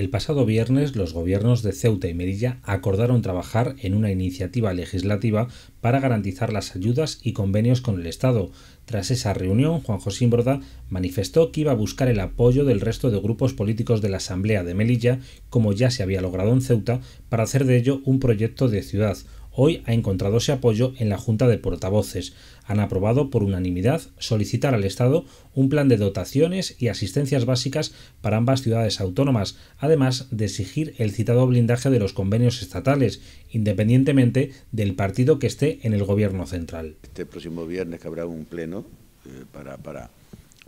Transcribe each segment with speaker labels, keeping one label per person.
Speaker 1: El pasado viernes los gobiernos de Ceuta y Melilla acordaron trabajar en una iniciativa legislativa para garantizar las ayudas y convenios con el Estado. Tras esa reunión, Juan José Imbroda manifestó que iba a buscar el apoyo del resto de grupos políticos de la Asamblea de Melilla, como ya se había logrado en Ceuta, para hacer de ello un proyecto de ciudad, hoy ha encontrado ese apoyo en la Junta de Portavoces. Han aprobado por unanimidad solicitar al Estado un plan de dotaciones y asistencias básicas para ambas ciudades autónomas, además de exigir el citado blindaje de los convenios estatales, independientemente del partido que esté en el Gobierno
Speaker 2: central. Este próximo viernes habrá un pleno eh, para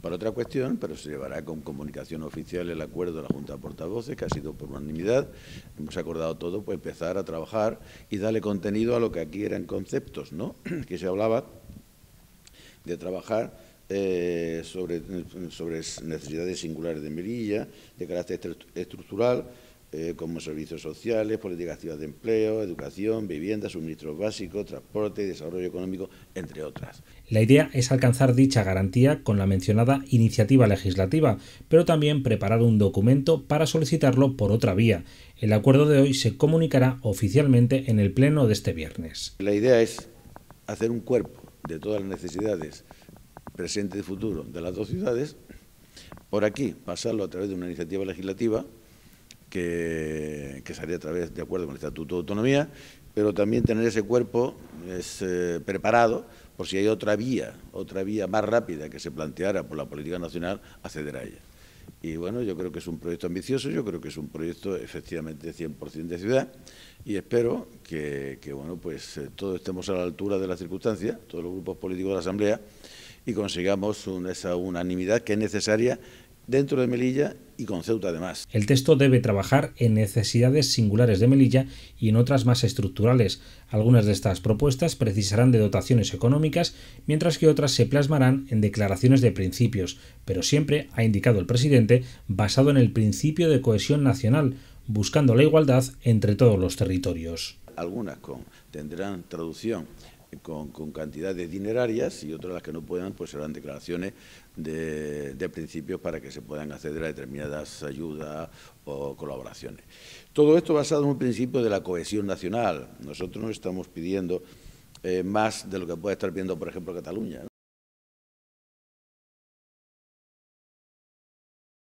Speaker 2: para otra cuestión, pero se llevará con comunicación oficial el acuerdo de la Junta de Portavoces, que ha sido por unanimidad. Hemos acordado todo, pues empezar a trabajar y darle contenido a lo que aquí eran conceptos, ¿no? que se hablaba de trabajar eh, sobre, sobre necesidades singulares de Melilla, de carácter estructural, eh, como servicios sociales, políticas activas de empleo, educación, vivienda, suministros básicos, transporte y desarrollo económico, entre otras.
Speaker 1: La idea es alcanzar dicha garantía con la mencionada iniciativa legislativa, pero también preparar un documento para solicitarlo por otra vía. El acuerdo de hoy se comunicará oficialmente en el Pleno de este viernes.
Speaker 2: La idea es hacer un cuerpo de todas las necesidades presente y futuro de las dos ciudades, por aquí pasarlo a través de una iniciativa legislativa que, que salía a través de acuerdo con el Estatuto de Autonomía, pero también tener ese cuerpo es, eh, preparado por si hay otra vía, otra vía más rápida que se planteara por la política nacional, acceder a ella. Y bueno, yo creo que es un proyecto ambicioso, yo creo que es un proyecto efectivamente 100% de ciudad y espero que, bueno, pues eh, todos estemos a la altura de las circunstancias, todos los grupos políticos de la Asamblea, y consigamos esa unanimidad que es necesaria dentro de Melilla y con Ceuta además.
Speaker 1: El texto debe trabajar en necesidades singulares de Melilla y en otras más estructurales. Algunas de estas propuestas precisarán de dotaciones económicas, mientras que otras se plasmarán en declaraciones de principios, pero siempre, ha indicado el presidente, basado en el principio de cohesión nacional, buscando la igualdad entre todos los territorios. Algunas
Speaker 2: tendrán traducción con, cantidades dinerarias y otras las que no puedan, pues serán declaraciones de, principios para que se puedan acceder a determinadas ayudas o colaboraciones. Todo esto basado en un principio de la cohesión nacional. Nosotros no estamos pidiendo eh, más de lo que puede estar pidiendo, por ejemplo, Cataluña.